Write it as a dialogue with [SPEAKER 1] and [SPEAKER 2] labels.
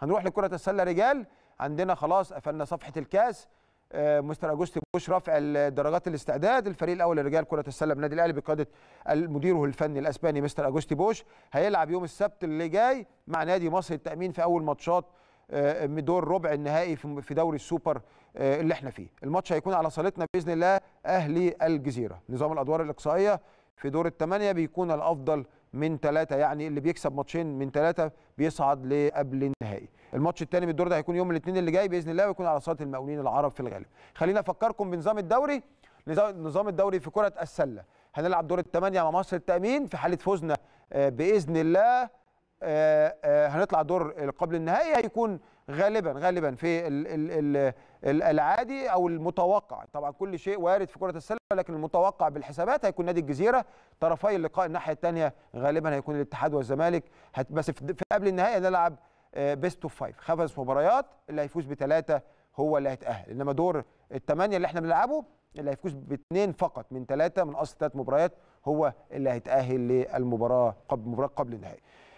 [SPEAKER 1] هنروح لكره السله رجال عندنا خلاص قفلنا صفحه الكاس آه، مستر اجوستي بوش رفع درجات الاستعداد الفريق الاول لرجال كره السله بالنادي الاهلي بقياده مديره الفني الاسباني مستر اجوستي بوش هيلعب يوم السبت اللي جاي مع نادي مصر التامين في اول ماتشات آه، دور ربع النهائي في دوري السوبر آه، اللي احنا فيه الماتش هيكون على صالتنا باذن الله اهلي الجزيره نظام الادوار الاقصائيه في دور الثمانيه بيكون الافضل من ثلاثه يعني اللي بيكسب ماتشين من ثلاثه بيصعد لقبل النهائي الماتش الثاني من الدور ده هيكون يوم الاثنين اللي جاي باذن الله ويكون على صاله المقاولين العرب في الغالب خلينا افكركم بنظام الدوري نظام الدوري في كره السله هنلعب دور الثمانيه مع مصر التامين في حاله فوزنا آه، باذن الله آه، آه، هنطلع دور قبل النهائي هيكون غالبا غالبا في العادي او المتوقع طبعا كل شيء وارد في كره السله لكن المتوقع بالحسابات هيكون نادي الجزيره طرفي اللقاء الناحيه الثانيه غالبا هيكون الاتحاد والزمالك بس في قبل النهائي هنلعب بيست اوف فايف خمس مباريات اللي هيفوز بثلاثه هو اللي هيتاهل انما دور الثمانيه اللي احنا بنلعبه اللي هيفوز باثنين فقط من ثلاثه من اصل ثلاث مباريات هو اللي هيتاهل للمباراه قبل مباراه قبل النهائي